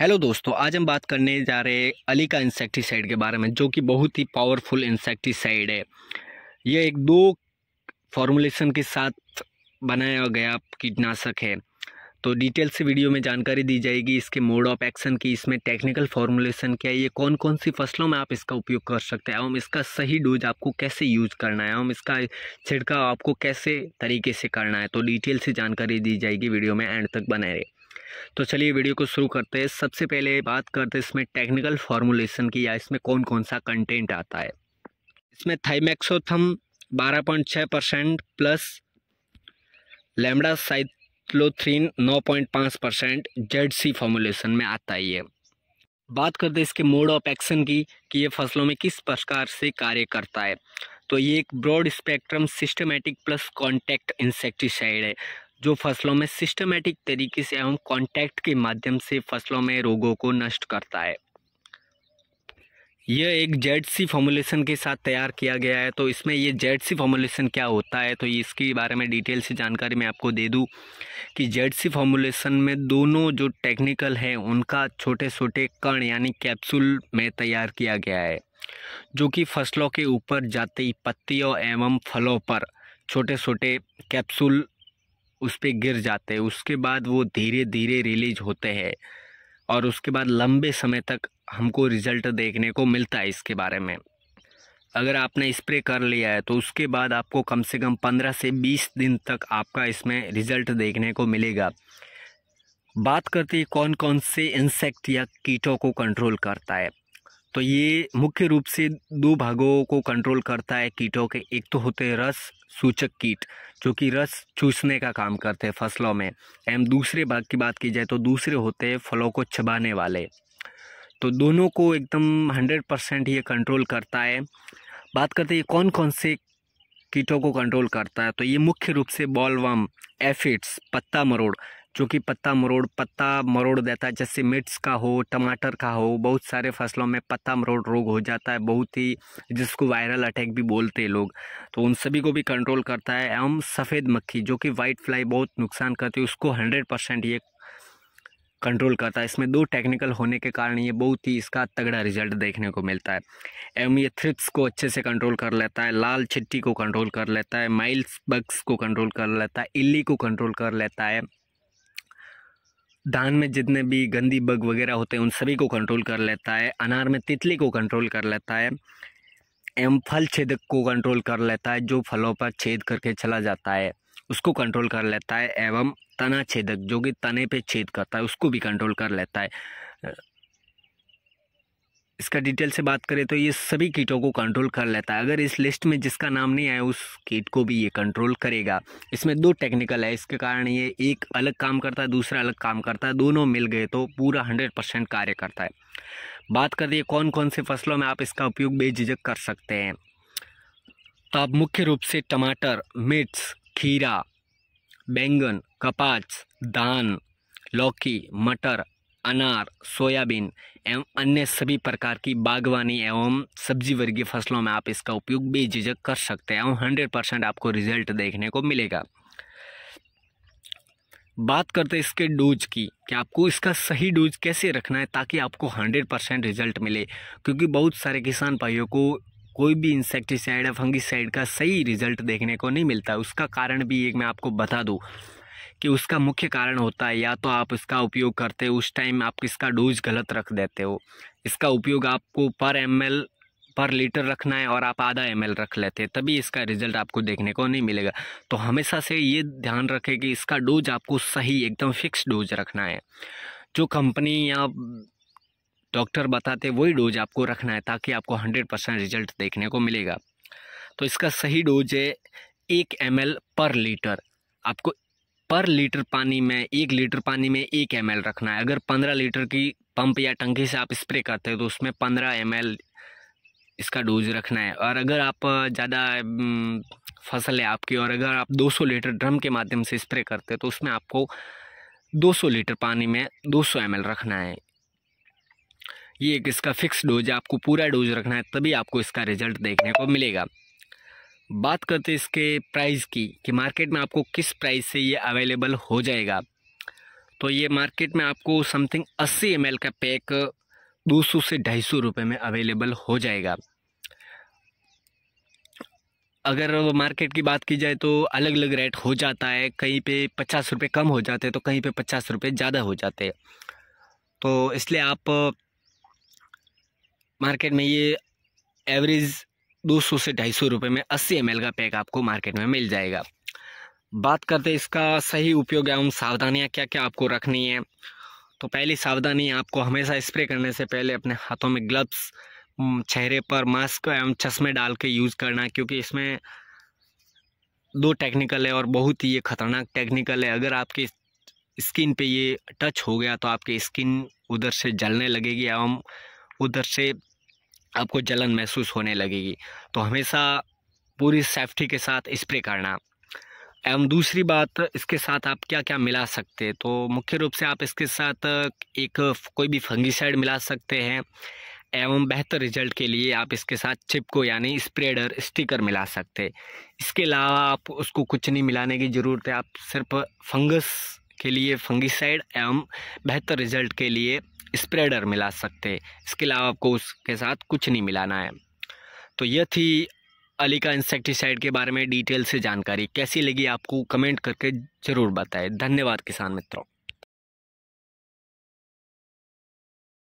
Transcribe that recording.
hello दोस्तों आज हम बात करने जा रहे हैं अली का इंसेक्टिसाइड के बारे में जो कि बहुत ही पावरफुल इंसेक्टिसाइड है ये एक दो फॉर्मुलेशन के साथ बनाया गया कीटनाशक है तो डिटेल से वीडियो में जानकारी दी जाएगी इसके मोड ऑफ एक्शन की इसमें टेक्निकल फॉर्मुलेशन क्या है ये कौन कौन सी फसलों में आप इसका उपयोग कर सकते हैं एवं इसका सही डोज आपको कैसे यूज करना है एवं इसका छिड़काव आपको कैसे तरीके से करना है तो डिटेल से जानकारी दी जाएगी वीडियो में एंड तक बनाए रहे तो चलिए वीडियो को शुरू करते हैं सबसे पहले बात करते हैं इसमें टेक्निकल फार्मूलेशन की या इसमें कौन कौन सा कंटेंट आता है इसमें thiamethoxam 12.6 percent plus lambda cyhalothrin 9.5 percent Z C formulation में आता ही है बात करते हैं इसके मोड ऑफ एक्शन की कि ये फसलों में किस प्रकार से कार्य करता है तो ये एक broad spectrum systemic plus contact insecticide है जो फसलों में सिस्टमेटिक तरीके से एवं कॉन्टैक्ट के माध्यम से फसलों में रोगों को नष्ट करता है यह एक जेड सी फॉर्मुलेशन के साथ तैयार किया गया है तो इसमें यह जेड सी फॉर्मुलेशन क्या होता है तो इसके बारे में डिटेल से जानकारी मैं आपको दे दूं कि जेड सी फॉर्मुलेशन में दोनों जो टेक्निकल हैं उनका छोटे छोटे कण यानी कैप्सूल में तैयार किया गया है जो कि फसलों के ऊपर जाती पत्तियों एवं फलों पर छोटे छोटे कैप्सूल उस पर गिर जाते हैं उसके बाद वो धीरे धीरे रिलीज होते हैं और उसके बाद लंबे समय तक हमको रिजल्ट देखने को मिलता है इसके बारे में अगर आपने स्प्रे कर लिया है तो उसके बाद आपको कम से कम पंद्रह से बीस दिन तक आपका इसमें रिजल्ट देखने को मिलेगा बात करते हैं कौन कौन से इंसेक्ट या कीटों को कंट्रोल करता है तो ये मुख्य रूप से दो भागों को कंट्रोल करता है कीटों के एक तो होते हैं रस सूचक कीट जो कि रस चूसने का काम करते हैं फसलों में एम दूसरे भाग की बात की जाए तो दूसरे होते हैं फलों को चबाने वाले तो दोनों को एकदम हंड्रेड परसेंट ये कंट्रोल करता है बात करते हैं कौन कौन से कीटों को कंट्रोल करता है तो ये मुख्य रूप से बॉलवम एफिड्स पत्ता मरोड़ जो कि पत्ता मरोड़ पत्ता मरोड़ देता है जैसे मिर्च का हो टमाटर का हो बहुत सारे फसलों में पत्ता मरोड़ रोग हो जाता है बहुत ही जिसको वायरल अटैक भी बोलते हैं लोग तो उन सभी को भी कंट्रोल करता है एवं सफ़ेद मक्खी जो कि वाइट फ्लाई बहुत नुकसान करती है उसको हंड्रेड परसेंट ये कंट्रोल करता है इसमें दो टेक्निकल होने के कारण ये बहुत ही इसका तगड़ा रिजल्ट देखने को मिलता है एवं ये थ्रिप्स को अच्छे से कंट्रोल कर लेता है लाल छिट्टी को कंट्रोल कर लेता है माइल्स बग्स को कंट्रोल कर लेता है इल्ली को कंट्रोल कर लेता है धान में जितने भी गंदी बग वगैरह होते हैं उन सभी को कंट्रोल कर लेता है अनार में तितली को कंट्रोल कर लेता है एवं फल छेदक को कंट्रोल कर लेता है जो फलों पर छेद करके चला जाता है उसको कंट्रोल कर लेता है एवं तना छेदक जो कि तने पे छेद करता है उसको भी कंट्रोल कर लेता है इसका डिटेल से बात करें तो ये सभी कीटों को कंट्रोल कर लेता है अगर इस लिस्ट में जिसका नाम नहीं आया उस कीट को भी ये कंट्रोल करेगा इसमें दो टेक्निकल है इसके कारण ये एक अलग काम करता है दूसरा अलग काम करता है दोनों मिल गए तो पूरा हंड्रेड परसेंट कार्य करता है बात कर दिए कौन कौन से फसलों में आप इसका उपयोग बेझिझक कर सकते हैं तो आप मुख्य रूप से टमाटर मिर्च खीरा बैंगन कपास धान लौकी मटर अनार सोयाबीन एवं अन्य सभी प्रकार की बागवानी एवं सब्जी वर्गीय फसलों में आप इसका उपयोग बेझिझक कर सकते हैं एवं हंड्रेड परसेंट आपको रिजल्ट देखने को मिलेगा बात करते हैं इसके डोज की कि आपको इसका सही डोज कैसे रखना है ताकि आपको हंड्रेड परसेंट रिजल्ट मिले क्योंकि बहुत सारे किसान भाइयों को कोई भी इंसेक्टिसाइड या फंगिसाइड का सही रिजल्ट देखने को नहीं मिलता उसका कारण भी एक मैं आपको बता दूँ कि उसका मुख्य कारण होता है या तो आप इसका उपयोग करते हो उस टाइम आप इसका डोज गलत रख देते हो इसका उपयोग आपको पर एम पर लीटर रखना है और आप आधा एम रख लेते हैं तभी इसका रिजल्ट आपको देखने को नहीं मिलेगा तो हमेशा से ये ध्यान रखें कि इसका डोज आपको सही एकदम फिक्स डोज रखना है जो कंपनी या डॉक्टर बताते वही डोज आपको रखना है ताकि आपको हंड्रेड परसेंट रिजल्ट देखने को मिलेगा तो इसका सही डोज है एक एम पर लीटर आपको पर लीटर पानी में एक लीटर पानी में एक एम रखना है अगर पंद्रह लीटर की पंप या टंकी से आप स्प्रे करते हो तो उसमें पंद्रह एम इसका डोज रखना है और अगर आप ज़्यादा फसल है आपकी और अगर आप 200 लीटर ड्रम के माध्यम से स्प्रे करते हैं तो उसमें आपको 200 लीटर पानी में 200 सौ रखना है ये एक इसका फिक्स डोज है आपको पूरा डोज रखना है तभी आपको इसका रिजल्ट देखने को मिलेगा बात करते इसके प्राइस की कि मार्केट में आपको किस प्राइस से ये अवेलेबल हो जाएगा तो ये मार्केट में आपको समथिंग 80 एम का पैक 200 से ढाई सौ रुपये में अवेलेबल हो जाएगा अगर मार्केट की बात की जाए तो अलग अलग रेट हो जाता है कहीं पे पचास रुपये कम हो जाते हैं तो कहीं पे पचास रुपये ज़्यादा हो जाते हैं तो इसलिए आप मार्केट में ये एवरेज दो सौ से ढाई सौ रुपये में अस्सी एम का पैक आपको मार्केट में मिल जाएगा बात करते हैं इसका सही उपयोग एवं सावधानियाँ क्या क्या आपको रखनी है तो पहली सावधानी आपको हमेशा स्प्रे करने से पहले अपने हाथों में ग्लव्स चेहरे पर मास्क एवं चश्मे डाल के यूज़ करना क्योंकि इसमें दो टेक्निकल है और बहुत ही ये ख़तरनाक टेक्निकल है अगर आपके स्किन पे ये टच हो गया तो आपकी स्किन उधर से जलने लगेगी एवं उधर से आपको जलन महसूस होने लगेगी तो हमेशा पूरी सेफ्टी के साथ स्प्रे करना एवं दूसरी बात इसके साथ आप क्या क्या मिला सकते हैं तो मुख्य रूप से आप इसके साथ एक कोई भी फंगीसाइड मिला सकते हैं एवं बेहतर रिजल्ट के लिए आप इसके साथ चिपको यानी स्प्रेडर स्टिकर मिला सकते इसके अलावा आप उसको कुछ नहीं मिलाने की ज़रूरत है आप सिर्फ फंगस के लिए फंगीसाइड एवं बेहतर रिजल्ट के लिए स्प्रेडर मिला सकते इसके अलावा आपको उसके साथ कुछ नहीं मिलाना है तो यह थी अलीका इंसेक्टिसाइड के बारे में डिटेल से जानकारी कैसी लगी आपको कमेंट करके ज़रूर बताएं धन्यवाद किसान मित्रों